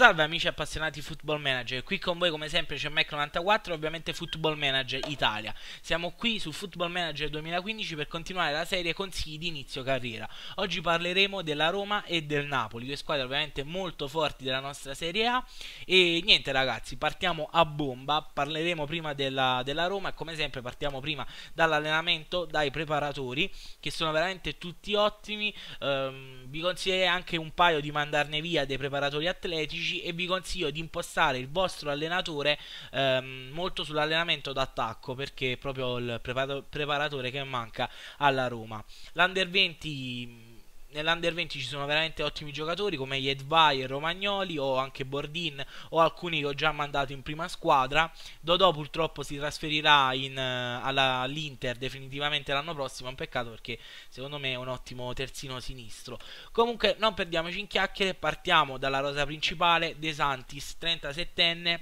Salve amici appassionati Football Manager, qui con voi come sempre c'è Mac94 e ovviamente Football Manager Italia. Siamo qui su Football Manager 2015 per continuare la serie consigli di inizio carriera. Oggi parleremo della Roma e del Napoli, due squadre ovviamente molto forti della nostra Serie A. E niente ragazzi, partiamo a bomba, parleremo prima della, della Roma e come sempre partiamo prima dall'allenamento, dai preparatori che sono veramente tutti ottimi. Ehm, vi consiglierei anche un paio di mandarne via dei preparatori atletici amici e vi consiglio di impostare il vostro allenatore ehm, molto sull'allenamento d'attacco perché è proprio il preparatore che manca alla Roma. L'Under 20 nell'Under 20 ci sono veramente ottimi giocatori come Jedvai e Romagnoli o anche Bordin o alcuni che ho già mandato in prima squadra. Dodò purtroppo si trasferirà in, eh, alla, all'Inter definitivamente l'anno prossimo, un peccato perché secondo me è un ottimo terzino sinistro. Comunque non perdiamoci in chiacchiere, partiamo dalla rosa principale, De Santis, 37enne.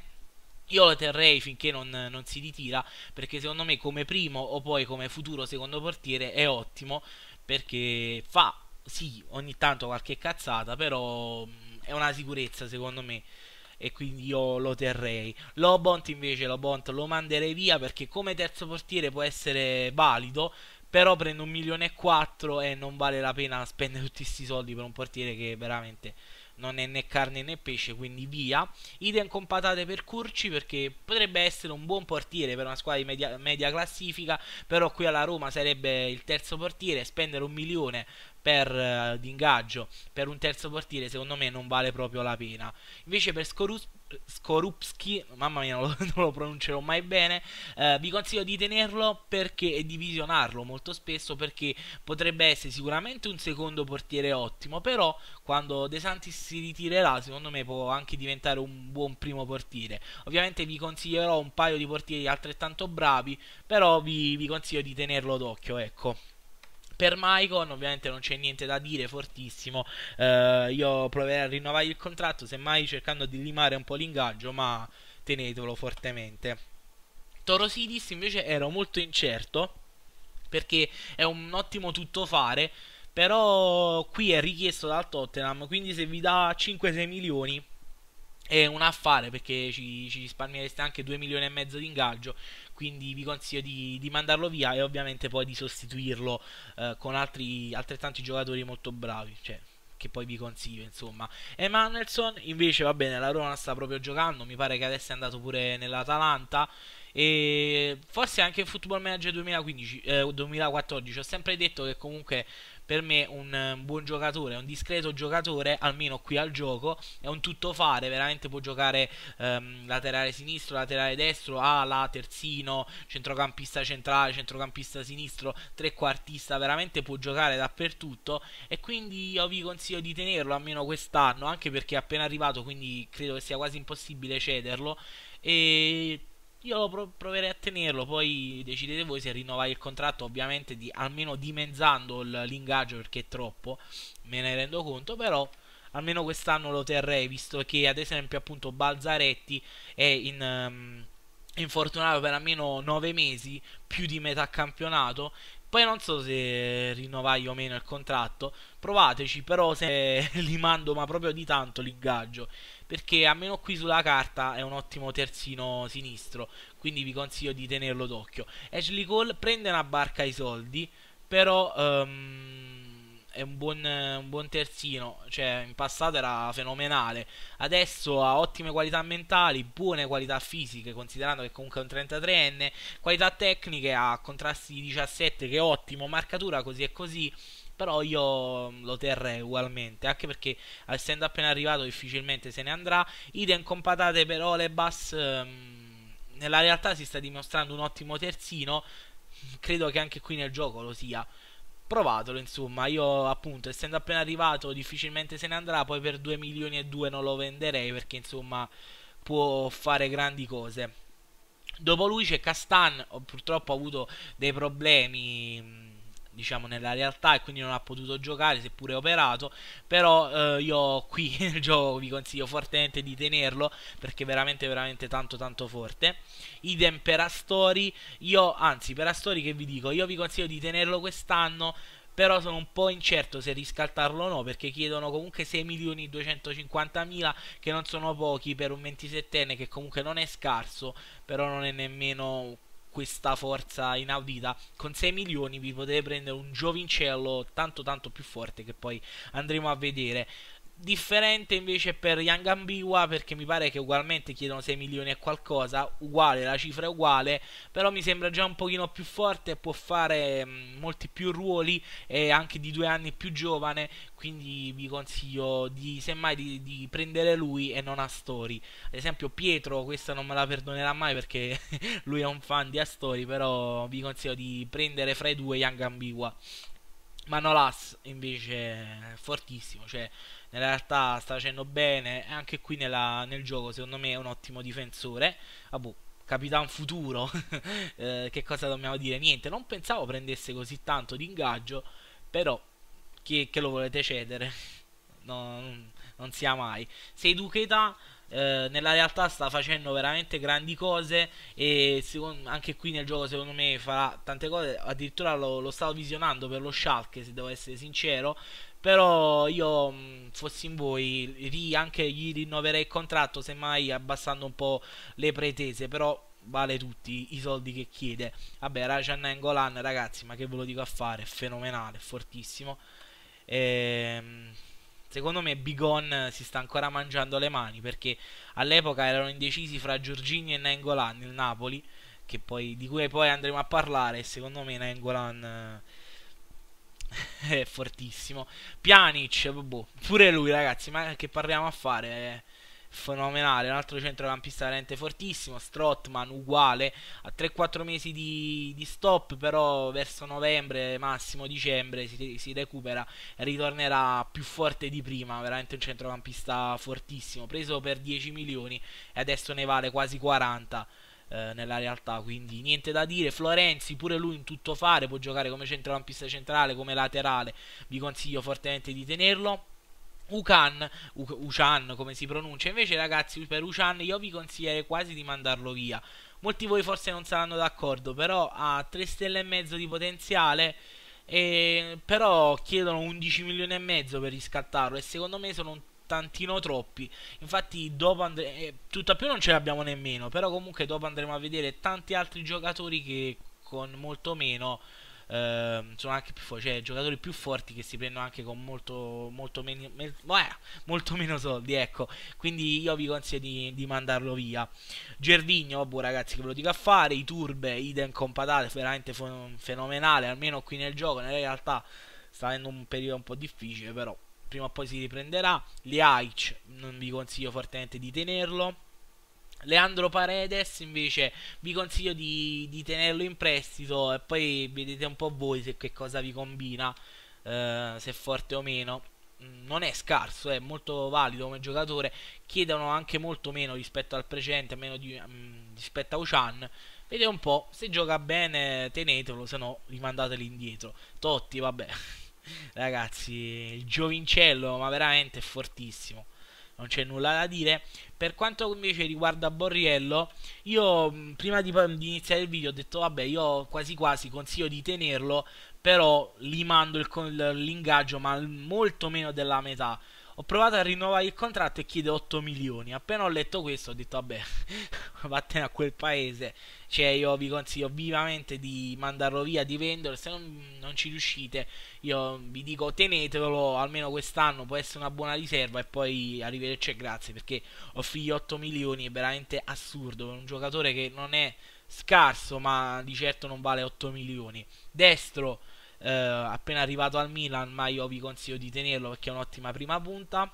Io lo terrei finché non, non, si ritira, perché secondo me come primo o poi come futuro secondo portiere è ottimo, perché fa sì, ogni tanto qualche cazzata, però mh, mm, è una sicurezza secondo me e quindi io lo terrei. Lobont invece, Lobont lo manderei via perché come terzo portiere può essere valido, però prendo un milione e quattro e non vale la pena spendere tutti questi soldi per un portiere che veramente non è né carne né pesce, quindi via. Idem con patate per Curci perché potrebbe essere un buon portiere per una squadra di media, media classifica, però qui alla Roma sarebbe il terzo portiere, spendere un milione per eh, d'ingaggio per un terzo portiere secondo me non vale proprio la pena. Invece per Skorus- Skorupski, mamma mia, non lo, non lo pronuncerò mai bene. Eh, vi consiglio di tenerlo perché e di visionarlo molto spesso perché potrebbe essere sicuramente un secondo portiere ottimo. Però quando De Santis si ritirerà, secondo me può anche diventare un buon primo portiere. Ovviamente vi consiglierò un paio di portieri altrettanto bravi, però vi, vi consiglio di tenerlo d'occhio, ecco. Per Maicon ovviamente non c'è niente da dire, fortissimo. Eh, io proverò a rinnovare il contratto, semmai cercando di limare un po' l'ingaggio, ma tenetelo fortemente. Torosidis invece ero molto incerto perché è un ottimo tuttofare, però qui è richiesto dal Tottenham, quindi se vi dà 5-6 milioni è un affare perché ci, ci, risparmiereste anche 2 milioni e mezzo di ingaggio quindi vi consiglio di, di mandarlo via e ovviamente poi di sostituirlo eh, con altri altrettanti giocatori molto bravi cioè che poi vi consiglio insomma e Manuelson invece va bene la Roma sta proprio giocando mi pare che adesso è andato pure nell'Atalanta e forse anche in Football Manager 2015, eh, 2014 ho sempre detto che comunque per me eh, un buon giocatore, un discreto giocatore, almeno qui al gioco, è un tuttofare, veramente può giocare ehm, laterale sinistro, laterale destro, ala, terzino, centrocampista centrale, centrocampista sinistro, trequartista, veramente può giocare dappertutto e quindi io vi consiglio di tenerlo almeno quest'anno, anche perché è appena arrivato, quindi credo che sia quasi impossibile cederlo e io lo proverei a tenerlo, poi decidete voi se rinnovare il contratto, ovviamente di, almeno dimezzando l'ingaggio perché è troppo, me ne rendo conto, però almeno quest'anno lo terrei, visto che ad esempio appunto Balzaretti è in... Um, infortunato per almeno 9 mesi, più di metà campionato. Poi non so se rinnovai o meno il contratto, provateci però se li mando ma proprio di tanto l'ingaggio perché almeno qui sulla carta è un ottimo terzino sinistro, quindi vi consiglio di tenerlo d'occhio. Ashley Cole prende una barca ai soldi, però um, è un buon, un buon, terzino, cioè in passato era fenomenale, adesso ha ottime qualità mentali, buone qualità fisiche, considerando che comunque è un 33enne, qualità tecniche, ha contrasti di 17 che è ottimo, marcatura così e così però io mm, lo terrei ugualmente, anche perché essendo appena arrivato difficilmente se ne andrà. Idem con patate per Olebas, ehm, nella realtà si sta dimostrando un ottimo terzino, credo che anche qui nel gioco lo sia provatelo insomma io appunto essendo appena arrivato difficilmente se ne andrà poi per 2 milioni e 2 non lo venderei perché insomma può fare grandi cose dopo lui c'è Castan ho purtroppo avuto dei problemi mm, diciamo nella realtà e quindi non ha potuto giocare seppure operato però eh, io qui nel gioco vi consiglio fortemente di tenerlo perché veramente veramente tanto tanto forte idem per Astori io anzi per Astori che vi dico io vi consiglio di tenerlo quest'anno però sono un po' incerto se riscattarlo o no perché chiedono comunque 6.250.000 che non sono pochi per un 27enne che comunque non è scarso però non è nemmeno questa forza inaudita. Con 6 milioni vi potete prendere un giovincello tanto tanto più forte che poi andremo a vedere. Differente invece per Young Yangambiwa perché mi pare che ugualmente chiedono 6 milioni e qualcosa, uguale, la cifra è uguale, però mi sembra già un pochino più forte, può fare mm, molti più ruoli e anche di due anni più giovane, quindi vi consiglio di semmai di, di prendere lui e non Astori. Ad esempio Pietro, questa non me la perdonerà mai perché lui è un fan di Astori, però vi consiglio di prendere fra i due Young Yangambiwa. Manolas invece è fortissimo, cioè nella realtà sta facendo bene e anche qui nella, nel gioco secondo me è un ottimo difensore. Ah, boh, capitan futuro, eh, che cosa dobbiamo dire? Niente, non pensavo prendesse così tanto di ingaggio, però chi, che lo volete cedere? no, non, non sia mai. Sei Ducheta eh, nella realtà sta facendo veramente grandi cose e secondo, anche qui nel gioco secondo me farà tante cose, addirittura lo, lo stavo visionando per lo Schalke se devo essere sincero, però io mh, mm, fossi in voi ri, anche gli rinnoverei il contratto semmai abbassando un po' le pretese, però vale tutti i soldi che chiede. Vabbè, Rajan Engolan ragazzi, ma che ve lo dico a fare, è fenomenale, è fortissimo. Ehm Secondo me Bigon eh, si sta ancora mangiando le mani perché all'epoca erano indecisi fra Giorgini e Nengolan il Napoli, poi, di cui poi andremo a parlare. Secondo me Nengolan eh, è fortissimo. Pianic, boh, pure lui ragazzi, ma che parliamo a fare? Eh? fenomenale, un altro centrocampista veramente fortissimo, Strotman uguale, a 3-4 mesi di, di, stop, però verso novembre, massimo dicembre si, si recupera e ritornerà più forte di prima, veramente un centrocampista fortissimo, preso per 10 milioni e adesso ne vale quasi 40 eh, nella realtà, quindi niente da dire. Florenzi, pure lui in tutto fare, può giocare come centrocampista centrale, come laterale, vi consiglio fortemente di tenerlo. Ucan, Ucan come si pronuncia, invece ragazzi per Ucan io vi consiglierei quasi di mandarlo via. Molti di voi forse non saranno d'accordo, però ha 3 stelle e mezzo di potenziale, e, però chiedono 11 milioni e mezzo per riscattarlo e secondo me sono un tantino troppi. Infatti, dopo andremo. Eh, tutto più non ce l'abbiamo nemmeno. Però, comunque, dopo andremo a vedere tanti altri giocatori che con molto meno Ehm, sono anche più forti, cioè giocatori più forti che si prendono anche con molto, molto, meno, me, eh, molto meno soldi, ecco. Quindi io vi consiglio di, di mandarlo via. Gervigno, oh, boh ragazzi che ve lo dico a fare, i Turbe, idem con patate, veramente fenomenale, almeno qui nel gioco, nella realtà sta avendo un periodo un po' difficile, però prima o poi si riprenderà. Le Aich, non vi consiglio fortemente di tenerlo Leandro Paredes invece vi consiglio di, di tenerlo in prestito e poi vedete un po' voi se che cosa vi combina, eh, se è forte o meno mm, non è scarso, è molto valido come giocatore, chiedono anche molto meno rispetto al precedente, meno di, mh, mm, rispetto a Ocean. Vedete un po', se gioca bene tenetelo, se no rimandateli indietro. Totti, vabbè, ragazzi, il giovincello, ma veramente è fortissimo non c'è nulla da dire. Per quanto invece riguarda Borriello, io mm, prima di, di iniziare il video ho detto vabbè, io quasi quasi consiglio di tenerlo, però li mando l'ingaggio, ma molto meno della metà. Ho provato a rinnovare il contratto e chiede 8 milioni. Appena ho letto questo ho detto vabbè, vattene a quel paese cioè io vi consiglio vivamente di mandarlo via, di venderlo, se non, non ci riuscite io vi dico tenetelo, almeno quest'anno può essere una buona riserva e poi arrivederci e grazie, perché ho figli 8 milioni è veramente assurdo per un giocatore che non è scarso ma di certo non vale 8 milioni. Destro eh, appena arrivato al Milan, ma io vi consiglio di tenerlo perché è un'ottima prima punta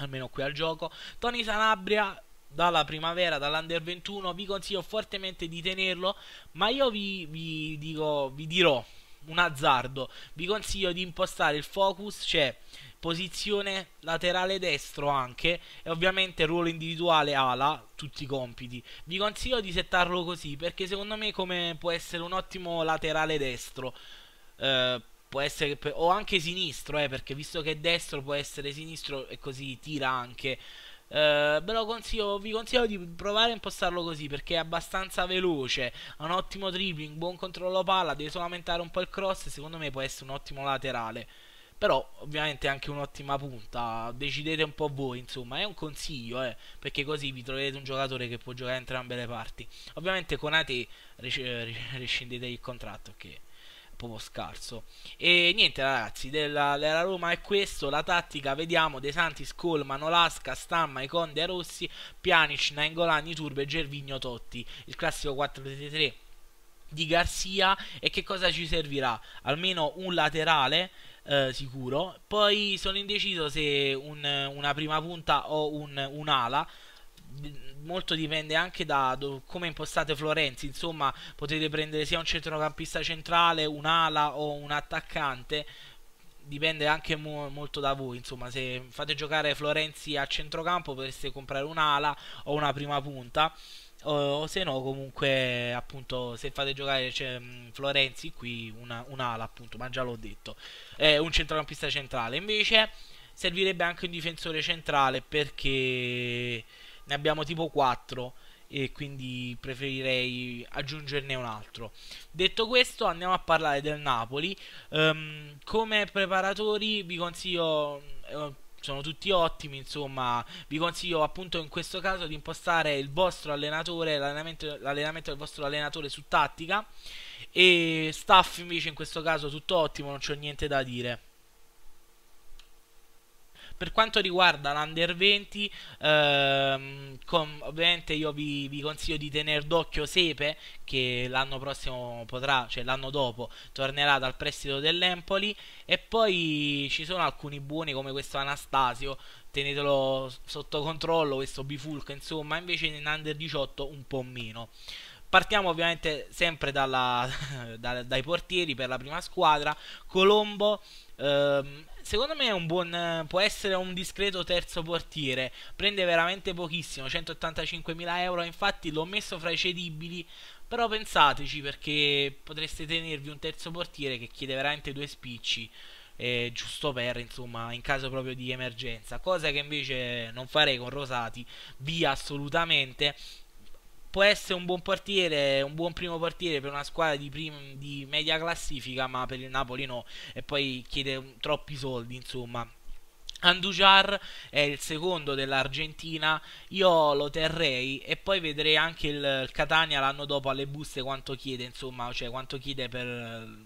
almeno qui al gioco. Tony Sanabria dalla primavera, dall'Under 21, vi consiglio fortemente di tenerlo, ma io vi, vi, dico, vi dirò un azzardo, vi consiglio di impostare il focus, cioè posizione laterale destro anche e ovviamente ruolo individuale ala tutti i compiti vi consiglio di settarlo così perché secondo me come può essere un ottimo laterale destro eh, può essere o anche sinistro eh, perché visto che è destro può essere sinistro e così tira anche eh, ve lo consiglio, vi consiglio di provare a impostarlo così perché è abbastanza veloce, ha un ottimo dribbling, buon controllo palla, deve solo aumentare un po' il cross e secondo me può essere un ottimo laterale però ovviamente anche un'ottima punta decidete un po' voi insomma è un consiglio eh, perché così vi troverete un giocatore che può giocare entrambe le parti ovviamente con AT eh, rescindete il contratto che proprio scarso. E niente ragazzi, della, della, Roma è questo, la tattica vediamo De Santis, Colman, Olasca, Stamma, Iconde, Rossi, Pianic, Naingolani, Turbe, Gervigno, Totti, il classico 433 di Garzia. e che cosa ci servirà? Almeno un laterale eh, sicuro, poi sono indeciso se un, una prima punta o un, un'ala molto dipende anche da do, come impostate Florenzi, insomma potete prendere sia un centrocampista centrale, un'ala o un attaccante, dipende anche mo molto da voi, insomma se fate giocare Florenzi a centrocampo potreste comprare un'ala o una prima punta. O, o se no comunque appunto se fate giocare cioè, Florenzi qui un'ala appunto ma già l'ho detto eh, un centrocampista centrale invece servirebbe anche un difensore centrale perché ne abbiamo tipo 4 e quindi preferirei aggiungerne un altro. Detto questo, andiamo a parlare del Napoli. Um, come preparatori vi consiglio eh, sono tutti ottimi, insomma, vi consiglio appunto in questo caso di impostare il vostro allenatore, l'allenamento, l'allenamento del vostro allenatore su tattica e staff invece in questo caso tutto ottimo, non c'è niente da dire. Per quanto riguarda l'Under 20, ehm, con, ovviamente io vi, vi, consiglio di tenere d'occhio Sepe, che l'anno prossimo potrà, cioè l'anno dopo, tornerà dal prestito dell'Empoli. E poi ci sono alcuni buoni come questo Anastasio, tenetelo sotto controllo, questo bifulco insomma, invece in Under 18 un po' meno. Partiamo ovviamente sempre dalla, da, dai portieri per la prima squadra. Colombo ehm, secondo me buon, può essere un discreto terzo portiere, prende veramente pochissimo, 185.000 euro, infatti l'ho messo fra i cedibili, però pensateci perché potreste tenervi un terzo portiere che chiede veramente due spicci. Eh, giusto per insomma in caso proprio di emergenza cosa che invece non farei con Rosati via assolutamente può essere un buon portiere, un buon primo portiere per una squadra di, prim- di media classifica, ma per il Napoli no, e poi chiede troppi soldi, insomma. Andujar è il secondo dell'Argentina, io lo terrei e poi vedrei anche il, Catania l'anno dopo alle buste quanto chiede, insomma, cioè quanto chiede per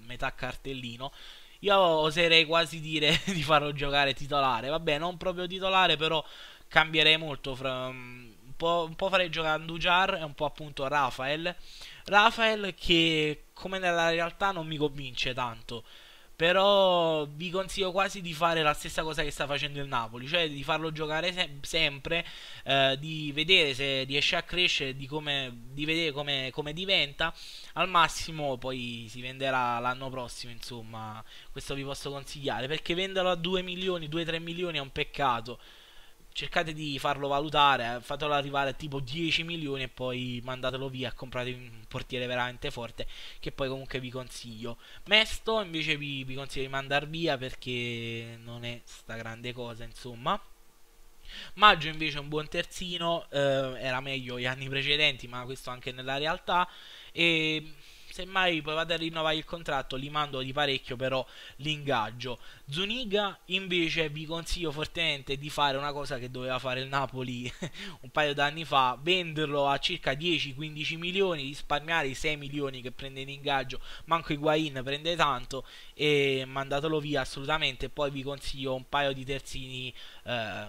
metà cartellino. Io oserei quasi dire di farlo giocare titolare, vabbè, non proprio titolare, però cambierei molto fra, mm, po', un po' farei giocare Andujar e un po' appunto Rafael. Rafael che come nella realtà non mi convince tanto. Però vi consiglio quasi di fare la stessa cosa che sta facendo il Napoli, cioè di farlo giocare se sempre, eh, di vedere se riesce a crescere, di, come, di vedere come, come, diventa. Al massimo poi si venderà l'anno prossimo, insomma, questo vi posso consigliare, perché venderlo a 2 milioni, 2-3 milioni è un peccato cercate di farlo valutare, eh, fatelo arrivare a tipo 10 milioni e poi mandatelo via, comprate un portiere veramente forte che poi comunque vi consiglio. Mesto invece vi, vi consiglio di mandar via perché non è sta grande cosa, insomma. Maggio invece è un buon terzino, eh, era meglio gli anni precedenti, ma questo anche nella realtà e semmai provate a rinnovare il contratto, li mando di parecchio però l'ingaggio. Zuniga invece vi consiglio fortemente di fare una cosa che doveva fare il Napoli un paio d'anni fa, venderlo a circa 10-15 milioni, risparmiare i 6 milioni che prende in ingaggio, manco Higuain prende tanto e mandatelo via assolutamente, poi vi consiglio un paio di terzini eh,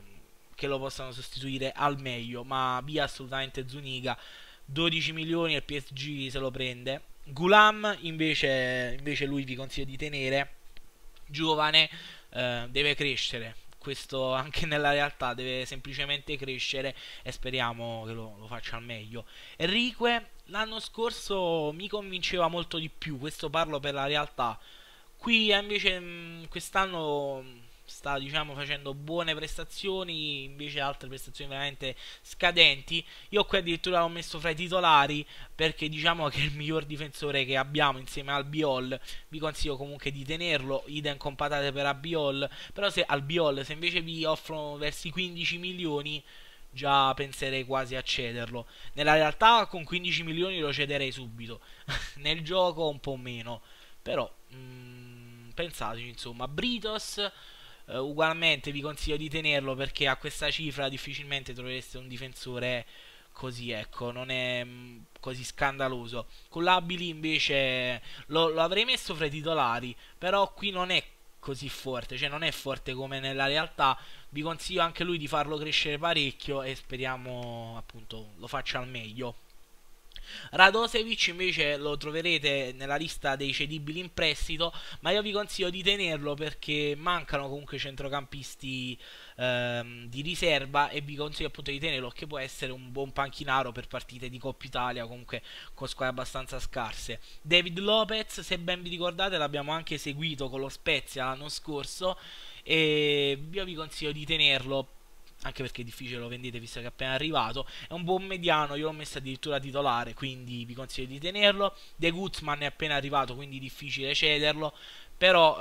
che lo possano sostituire al meglio, ma via assolutamente Zuniga. 12 milioni e il PSG se lo prende Gulam invece, invece lui vi consiglio di tenere, giovane, eh, deve crescere, questo anche nella realtà deve semplicemente crescere e speriamo che lo, lo faccia al meglio. Enrique l'anno scorso mi convinceva molto di più, questo parlo per la realtà, qui invece mh, mm, quest'anno sta diciamo, facendo buone prestazioni, invece altre prestazioni veramente scadenti. Io qui addirittura l'ho messo fra i titolari perché diciamo che è il miglior difensore che abbiamo insieme al Biol. Vi consiglio comunque di tenerlo, idem con patate per Albiol, però se al Albiol se invece vi offrono versi 15 milioni già penserei quasi a cederlo. Nella realtà con 15 milioni lo cederei subito, nel gioco un po' meno, però mh, mm, pensateci insomma, Britos Uh, ugualmente vi consiglio di tenerlo perché a questa cifra difficilmente trovereste un difensore così, ecco, non è mh, mm, così scandaloso. Con l'abili invece eh, lo, lo, avrei messo fra i titolari, però qui non è così forte, cioè non è forte come nella realtà. Vi consiglio anche lui di farlo crescere parecchio e speriamo appunto lo faccia al meglio. Radosevic invece lo troverete nella lista dei cedibili in prestito, ma io vi consiglio di tenerlo perché mancano comunque centrocampisti ehm, di riserva e vi consiglio appunto di tenerlo che può essere un buon panchinaro per partite di Coppa Italia comunque con squadre abbastanza scarse. David Lopez, se ben vi ricordate, l'abbiamo anche seguito con lo Spezia l'anno scorso e io vi consiglio di tenerlo anche perché è difficile lo vendete visto che è appena arrivato, è un buon mediano, io l'ho messo addirittura titolare, quindi vi consiglio di tenerlo, De Guzman è appena arrivato, quindi difficile cederlo, però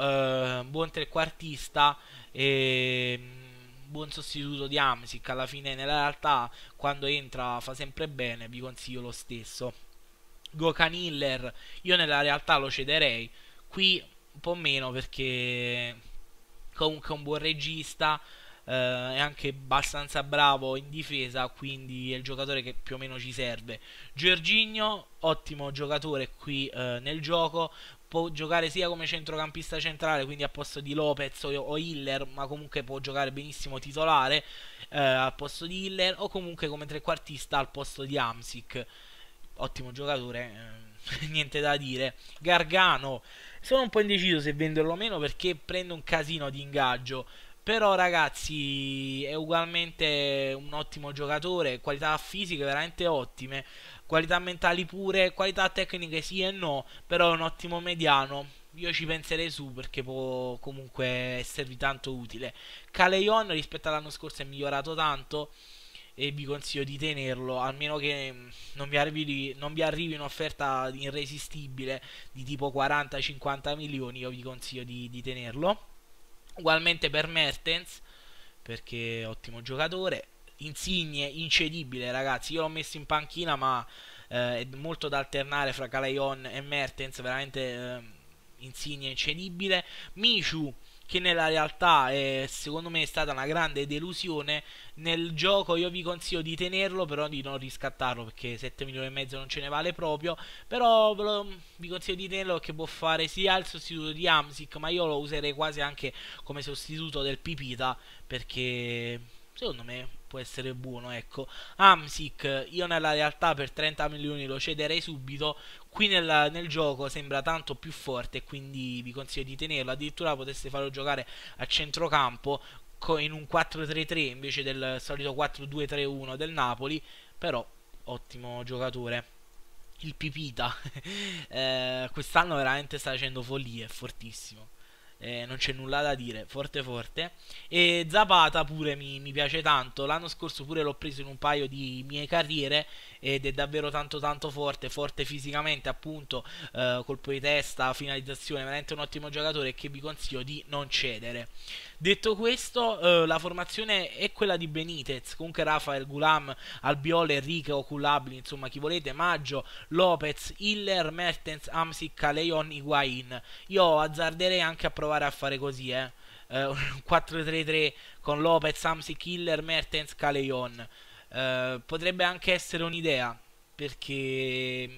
eh, buon trequartista e mm, buon sostituto di Amsic, alla fine nella realtà quando entra fa sempre bene, vi consiglio lo stesso. Gokan Hiller, io nella realtà lo cederei, qui un po' meno perché comunque è un buon regista, eh, è anche abbastanza bravo in difesa, quindi è il giocatore che più o meno ci serve. Giorginio, ottimo giocatore qui eh, nel gioco, può giocare sia come centrocampista centrale, quindi a posto di Lopez o, o Hiller, ma comunque può giocare benissimo titolare eh, al posto di Hiller o comunque come trequartista al posto di Amsic. Ottimo giocatore, eh, niente da dire. Gargano, sono un po' indeciso se venderlo o meno perché prende un casino di ingaggio. Però ragazzi è ugualmente un ottimo giocatore, qualità fisiche veramente ottime, qualità mentali pure, qualità tecniche sì e no, però è un ottimo mediano. Io ci penserei su perché può comunque esservi tanto utile. Caleon rispetto all'anno scorso è migliorato tanto e vi consiglio di tenerlo, almeno che mm, non vi arrivi, non vi arrivi un'offerta irresistibile di tipo 40-50 milioni, io vi consiglio di, di tenerlo. Ugualmente per Mertens, perché ottimo giocatore. Insigne, incedibile ragazzi, io l'ho messo in panchina ma eh, è molto da alternare fra Calaion e Mertens, veramente eh, Insigne incedibile. Michu che nella realtà è, secondo me è stata una grande delusione. Nel gioco io vi consiglio di tenerlo, però di non riscattarlo perché 7 milioni e mezzo non ce ne vale proprio. Però lo, vi consiglio di tenerlo che può fare sia il sostituto di Amsic, ma io lo userei quasi anche come sostituto del Pipita perché secondo me può essere buono, ecco. Amsic io nella realtà per 30 milioni lo cederei subito, qui nel, nel, gioco sembra tanto più forte e quindi vi consiglio di tenerlo addirittura potreste farlo giocare a centrocampo in un 4-3-3 invece del solito 4-2-3-1 del Napoli però ottimo giocatore il Pipita eh, quest'anno veramente sta facendo follie, è fortissimo eh, non c'è nulla da dire, forte forte. E Zapata pure mi, mi piace tanto, l'anno scorso pure l'ho preso in un paio di mie carriere ed è davvero tanto tanto forte, forte fisicamente appunto, eh, colpo di testa, finalizzazione, veramente un ottimo giocatore che vi consiglio di non cedere. Detto questo, eh, la formazione è quella di Benitez, comunque Rafael Gulam, Albiole, Enrique, Oculabili, insomma chi volete, Maggio, Lopez, Hiller, Mertens, Amsic, Caleon, Higuain. Io azzarderei anche a provare a fare così, eh. eh 4-3-3 con Lopez, Amsic, Hiller, Mertens, Caleon. Eh, potrebbe anche essere un'idea, perché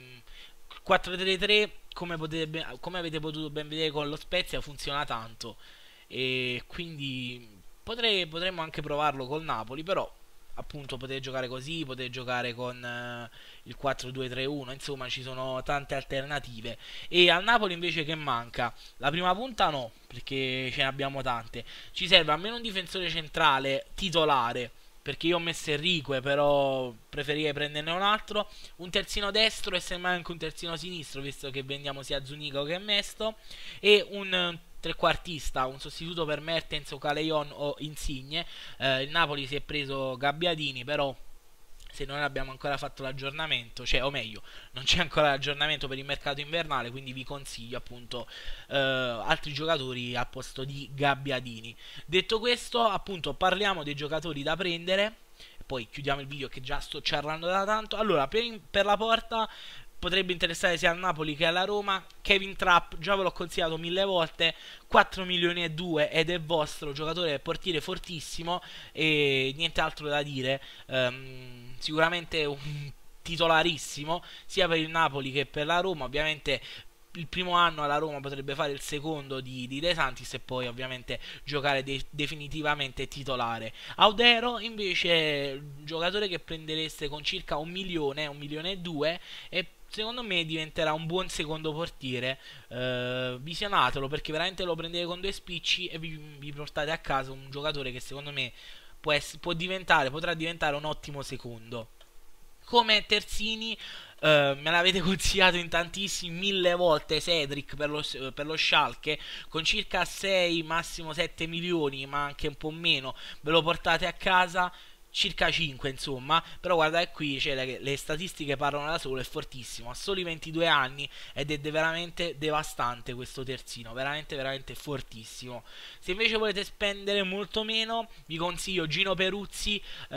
4-3-3, mm, come, potrebbe, come avete potuto ben vedere con lo Spezia, funziona tanto. E quindi potrei, potremmo anche provarlo col Napoli, però appunto potete giocare così, potete giocare con eh, il 4-2-3-1, insomma ci sono tante alternative. E al Napoli invece che manca? La prima punta no, perché ce ne abbiamo tante. Ci serve almeno un difensore centrale titolare perché io ho messo Enrique, però preferirei prenderne un altro. Un terzino destro e semmai anche un terzino sinistro, visto che vendiamo sia Zunico che Mesto. E un eh, trequartista, un sostituto per Mertens o Caleon o Insigne. Eh, il Napoli si è preso Gabbiadini, però se non abbiamo ancora fatto l'aggiornamento, cioè o meglio, non c'è ancora l'aggiornamento per il mercato invernale, quindi vi consiglio appunto eh, altri giocatori a posto di Gabbiadini. Detto questo, appunto parliamo dei giocatori da prendere poi chiudiamo il video che già sto charlando da tanto. Allora, per, in, per la porta potrebbe interessare sia al Napoli che alla Roma. Kevin Trapp, già ve l'ho consigliato mille volte, 4 milioni e 2 ed è vostro, giocatore portiere fortissimo e niente altro da dire, um, sicuramente un titolarissimo sia per il Napoli che per la Roma, ovviamente il primo anno alla Roma potrebbe fare il secondo di, di De Santis e poi ovviamente giocare de- definitivamente titolare. Audero invece è un giocatore che prendereste con circa un milione, un milione e due e secondo me diventerà un buon secondo portiere. Eh, visionatelo perché veramente lo prendete con due spicci e vi, vi portate a casa un giocatore che secondo me può, essere, può diventare, potrà diventare un ottimo secondo. Come terzini, Uh, me l'avete consigliato in tantissime, mille volte Cedric per lo, per lo Schalke con circa 6, massimo 7 milioni, ma anche un po' meno, ve lo portate a casa circa 5 insomma, però guardate qui cioè, le, le, statistiche parlano da solo, è fortissimo, ha soli 22 anni ed è veramente devastante questo terzino, veramente veramente fortissimo. Se invece volete spendere molto meno vi consiglio Gino Peruzzi, eh,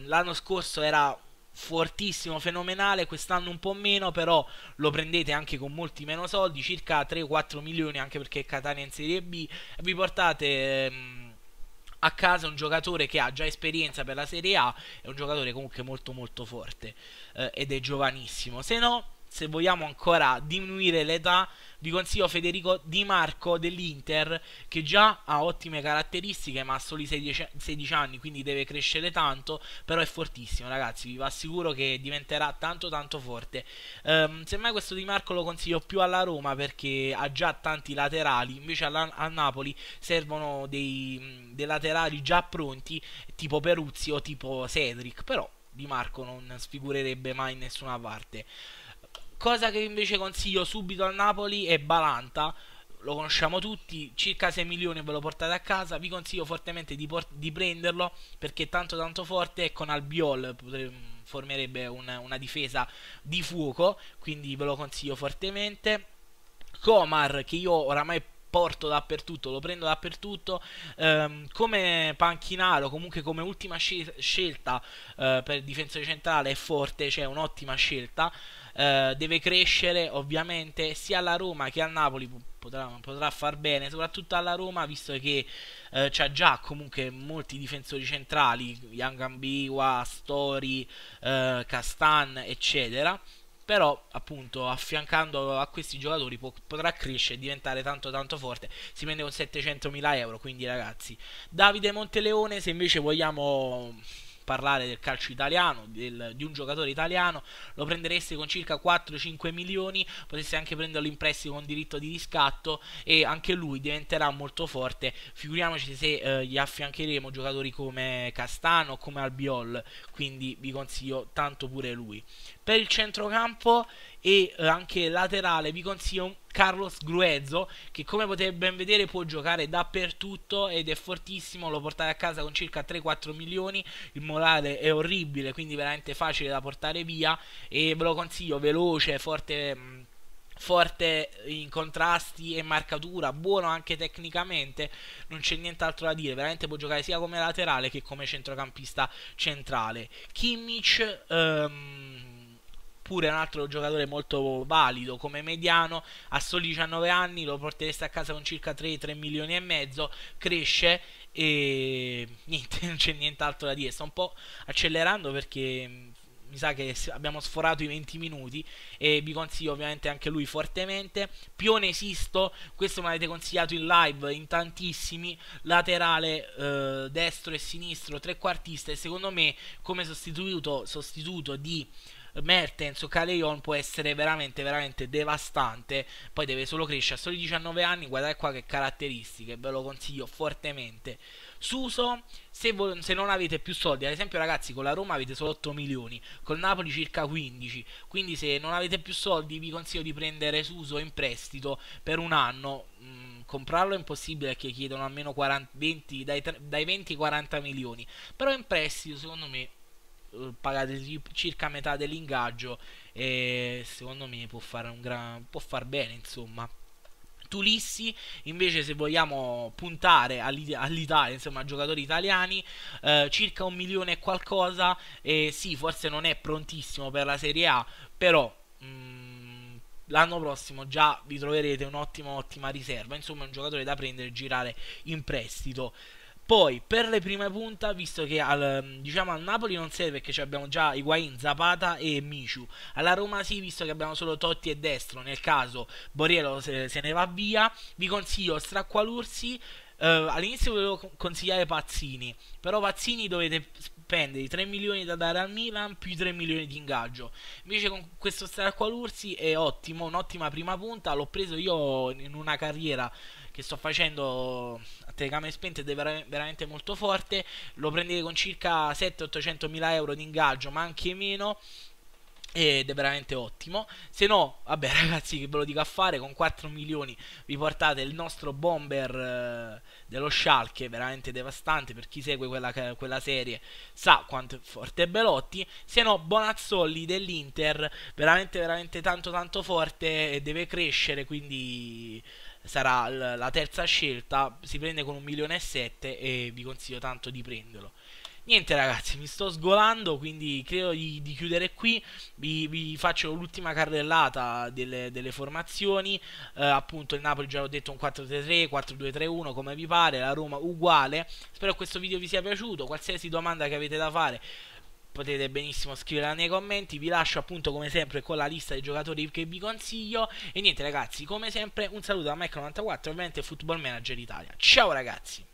l'anno scorso era fortissimo, fenomenale, quest'anno un po' meno, però lo prendete anche con molti meno soldi, circa 3-4 milioni anche perché Catania in Serie B, e vi portate... Ehm, a casa un giocatore che ha già esperienza per la Serie A, è un giocatore comunque molto molto forte eh, ed è giovanissimo, se no se vogliamo ancora diminuire l'età, vi consiglio Federico Di Marco dell'Inter, che già ha ottime caratteristiche, ma ha soli 16, anni, quindi deve crescere tanto, però è fortissimo, ragazzi, vi assicuro che diventerà tanto tanto forte. Um, ehm, semmai questo Di Marco lo consiglio più alla Roma perché ha già tanti laterali, invece alla, a Napoli servono dei, dei laterali già pronti, tipo Peruzzi o tipo Cedric, però di Marco non sfigurerebbe mai in nessuna parte. Cosa che invece consiglio subito al Napoli è Balanta, lo conosciamo tutti, circa 6 milioni ve lo portate a casa, vi consiglio fortemente di, di prenderlo perché è tanto tanto forte e con Albiol formerebbe una, una difesa di fuoco, quindi ve lo consiglio fortemente. Comar che io oramai porto dappertutto, lo prendo dappertutto. Ehm, come panchinaro, comunque come ultima scel scelta eh, per difensore centrale è forte, cioè un'ottima scelta. Eh, deve crescere ovviamente sia alla Roma che al Napoli potrà, potrà far bene, soprattutto alla Roma, visto che eh, c'ha già comunque molti difensori centrali, Yangambiwa, Stori, eh, Castan, eccetera però appunto affiancando a questi giocatori po- potrà crescere e diventare tanto tanto forte, si prende con 700.000 euro, quindi ragazzi, Davide Monteleone se invece vogliamo parlare del calcio italiano, del, di un giocatore italiano, lo prendereste con circa 4-5 milioni, potreste anche prenderlo in prestito con diritto di riscatto e anche lui diventerà molto forte, figuriamoci se eh, gli affiancheremo giocatori come Castano, come Albiol, quindi vi consiglio tanto pure lui. Per il centrocampo e eh, anche laterale vi consiglio Carlos Gruezzo che come potete ben vedere può giocare dappertutto ed è fortissimo, lo portate a casa con circa 3-4 milioni, il morale è orribile, quindi veramente facile da portare via e ve lo consiglio veloce, forte forte in contrasti e marcatura, buono anche tecnicamente, non c'è nient'altro da dire, veramente può giocare sia come laterale che come centrocampista centrale. Kimmich ehm, pure un altro giocatore molto valido come mediano, a soli 19 anni lo portereste a casa con circa 3-3 milioni e mezzo, cresce e niente, non c'è nient'altro da dire, sto un po' accelerando perché mm, mi sa che abbiamo sforato i 20 minuti e vi consiglio ovviamente anche lui fortemente. Pione esisto, questo me l'avete consigliato in live in tantissimi, laterale eh, destro e sinistro, trequartista e secondo me come sostituto, sostituto di Mertens o Caleon può essere veramente, veramente devastante. Poi deve solo crescere a soli 19 anni. Guardate qua che caratteristiche, ve lo consiglio fortemente. Suso, se, vol- se non avete più soldi, ad esempio ragazzi con la Roma avete solo 8 milioni, con Napoli circa 15, quindi se non avete più soldi vi consiglio di prendere Suso in prestito per un anno. Mm comprarlo è impossibile perché chiedono almeno 40, 20, dai, dai 20 ai 40 milioni. Però in prestito, secondo me, eh, pagate circa metà dell'ingaggio e secondo me può fare un gran, può far bene insomma Tulissi invece se vogliamo puntare all'Italia, insomma a giocatori italiani, eh, circa un milione e qualcosa, e sì forse non è prontissimo per la Serie A, però mm, l'anno prossimo già vi troverete un'ottima ottima riserva, insomma un giocatore da prendere e girare in prestito. Poi per le prime punta, visto che al, mm, diciamo al Napoli non serve perché abbiamo già Higuain, Zapata e Michu. Alla Roma sì, visto che abbiamo solo Totti e Destro, nel caso Borriello se, se ne va via, vi consiglio Stracqualursi, Uh, all'inizio volevo consigliare Pazzini, però Pazzini dovete spendere i 3 milioni da dare al Milan più i 3 milioni di ingaggio. Invece con questo Stracqualursi è ottimo, un'ottima prima punta, l'ho preso io in una carriera che sto facendo a telecamere spente ed è veramente molto forte lo prendete con circa 700 800 mila euro di ingaggio ma anche meno ed è veramente ottimo se no vabbè ragazzi che ve lo dico a fare con 4 milioni vi portate il nostro bomber eh, dello Schalke veramente devastante per chi segue quella, quella, serie sa quanto è forte Belotti se no Bonazzolli dell'Inter veramente veramente tanto tanto forte e deve crescere quindi sarà l- la terza scelta, si prende con un milione e sette e vi consiglio tanto di prenderlo. Niente ragazzi, mi sto sgolando, quindi credo di, di chiudere qui, vi, vi, faccio l'ultima carrellata delle, delle formazioni, eh, appunto il Napoli già l'ho detto un 4-3-3, 4-2-3-1 come vi pare, la Roma uguale, spero questo video vi sia piaciuto, qualsiasi domanda che avete da fare potete benissimo scriverla nei commenti. Vi lascio appunto come sempre con la lista dei giocatori che vi consiglio. E niente ragazzi, come sempre un saluto da Mike94, ovviamente Football Manager Italia. Ciao ragazzi!